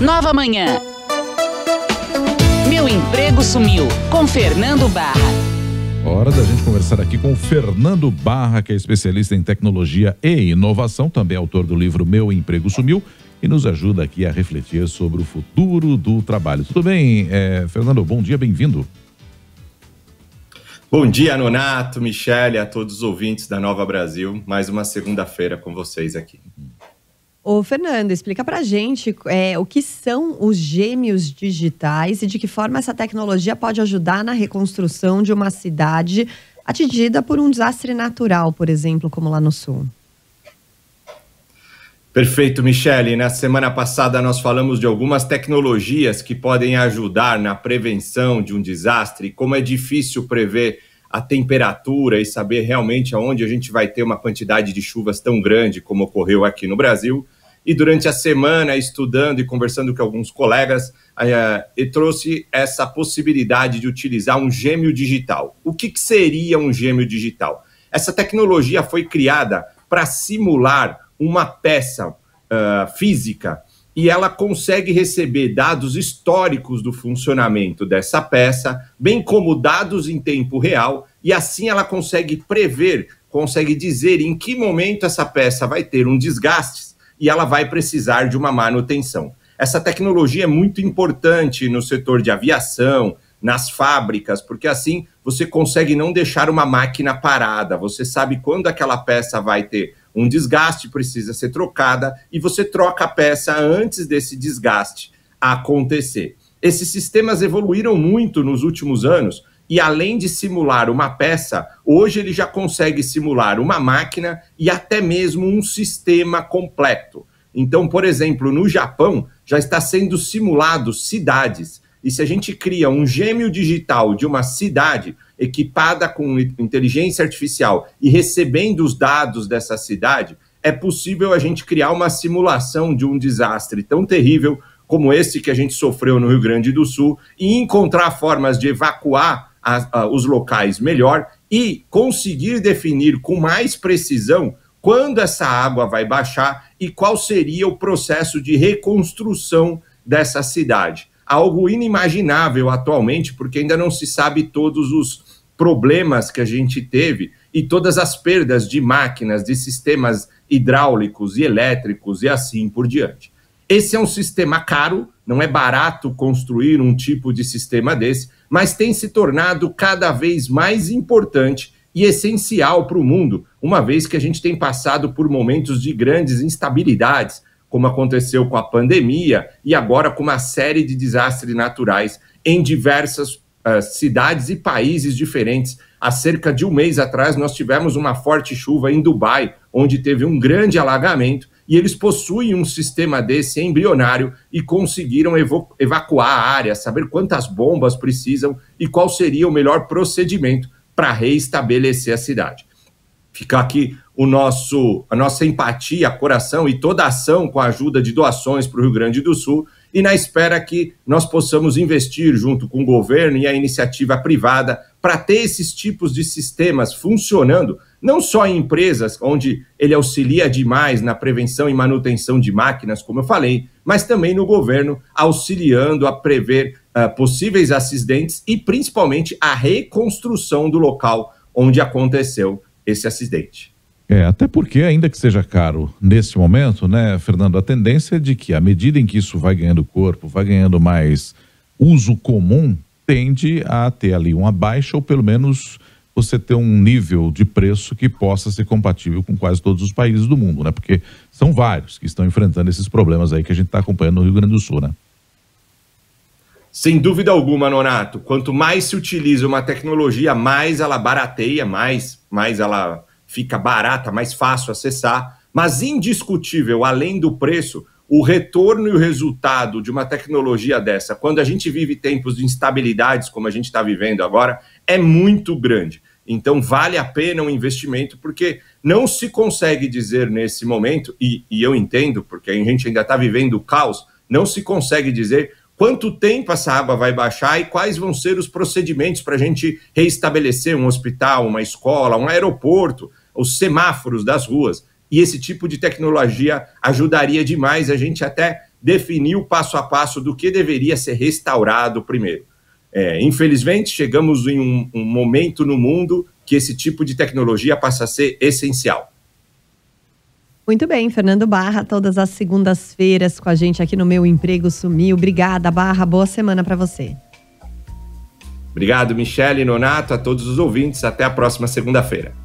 Nova Manhã. Meu emprego sumiu. Com Fernando Barra. Hora da gente conversar aqui com o Fernando Barra, que é especialista em tecnologia e inovação, também autor do livro Meu Emprego Sumiu e nos ajuda aqui a refletir sobre o futuro do trabalho. Tudo bem, é, Fernando? Bom dia, bem-vindo. Bom dia, Nonato, Michele, a todos os ouvintes da Nova Brasil. Mais uma segunda-feira com vocês aqui. Ô, Fernando, explica pra gente é, o que são os gêmeos digitais e de que forma essa tecnologia pode ajudar na reconstrução de uma cidade atingida por um desastre natural, por exemplo, como lá no sul. Perfeito, Michele. Na semana passada nós falamos de algumas tecnologias que podem ajudar na prevenção de um desastre, como é difícil prever a temperatura e saber realmente aonde a gente vai ter uma quantidade de chuvas tão grande como ocorreu aqui no Brasil. E durante a semana, estudando e conversando com alguns colegas, eh, eu trouxe essa possibilidade de utilizar um gêmeo digital. O que, seria um gêmeo digital? Essa tecnologia foi criada para simular uma peça uh, física e ela consegue receber dados históricos do funcionamento dessa peça, bem como dados em tempo real, e assim ela consegue prever, consegue dizer em que momento essa peça vai ter um desgaste e ela vai precisar de uma manutenção. Essa tecnologia é muito importante no setor de aviação, nas fábricas, porque assim você consegue não deixar uma máquina parada, você sabe quando aquela peça vai ter um desgaste precisa ser trocada e você troca a peça antes desse desgaste acontecer. Esses sistemas evoluíram muito nos últimos anos e além de simular uma peça, hoje ele já consegue simular uma máquina e até mesmo um sistema completo. Então, por exemplo, no Japão já está sendo simulado cidades e se a gente cria um gêmeo digital de uma cidade equipada com inteligência artificial e recebendo os dados dessa cidade, é possível a gente criar uma simulação de um desastre tão terrível como esse que a gente sofreu no Rio Grande do Sul e encontrar formas de evacuar a, a, os locais melhor e conseguir definir com mais precisão quando essa água vai baixar e qual seria o processo de reconstrução dessa cidade algo inimaginável atualmente, porque ainda não se sabe todos os problemas que a gente teve e todas as perdas de máquinas, de sistemas hidráulicos e elétricos e assim por diante. Esse é um sistema caro, não é barato construir um tipo de sistema desse, mas tem se tornado cada vez mais importante e essencial para o mundo, uma vez que a gente tem passado por momentos de grandes instabilidades, como aconteceu com a pandemia e agora com uma série de desastres naturais em diversas uh, cidades e países diferentes. Há cerca de um mês atrás, nós tivemos uma forte chuva em Dubai, onde teve um grande alagamento, e eles possuem um sistema desse embrionário e conseguiram evacuar a área, saber quantas bombas precisam e qual seria o melhor procedimento para reestabelecer a cidade ficar aqui o nosso, a nossa empatia, coração e toda ação com a ajuda de doações para o Rio Grande do Sul e na espera que nós possamos investir junto com o governo e a iniciativa privada para ter esses tipos de sistemas funcionando, não só em empresas onde ele auxilia demais na prevenção e manutenção de máquinas, como eu falei, mas também no governo auxiliando a prever uh, possíveis acidentes e principalmente a reconstrução do local onde aconteceu esse acidente. É, até porque, ainda que seja caro nesse momento, né, Fernando, a tendência é de que, à medida em que isso vai ganhando corpo, vai ganhando mais uso comum, tende a ter ali uma baixa ou pelo menos você ter um nível de preço que possa ser compatível com quase todos os países do mundo, né? Porque são vários que estão enfrentando esses problemas aí que a gente está acompanhando no Rio Grande do Sul, né? Sem dúvida alguma, Nonato, quanto mais se utiliza uma tecnologia, mais ela barateia, mais, mais ela fica barata, mais fácil acessar. Mas indiscutível, além do preço, o retorno e o resultado de uma tecnologia dessa, quando a gente vive tempos de instabilidades como a gente está vivendo agora, é muito grande. Então, vale a pena um investimento, porque não se consegue dizer nesse momento, e, e eu entendo, porque a gente ainda está vivendo o caos, não se consegue dizer quanto tempo essa aba vai baixar e quais vão ser os procedimentos para a gente reestabelecer um hospital, uma escola, um aeroporto, os semáforos das ruas. E esse tipo de tecnologia ajudaria demais a gente até definir o passo a passo do que deveria ser restaurado primeiro. É, infelizmente, chegamos em um, um momento no mundo que esse tipo de tecnologia passa a ser essencial. Muito bem, Fernando Barra, todas as segundas-feiras com a gente aqui no Meu Emprego Sumiu. Obrigada, Barra. Boa semana para você. Obrigado, Michele, Nonato, a todos os ouvintes. Até a próxima segunda-feira.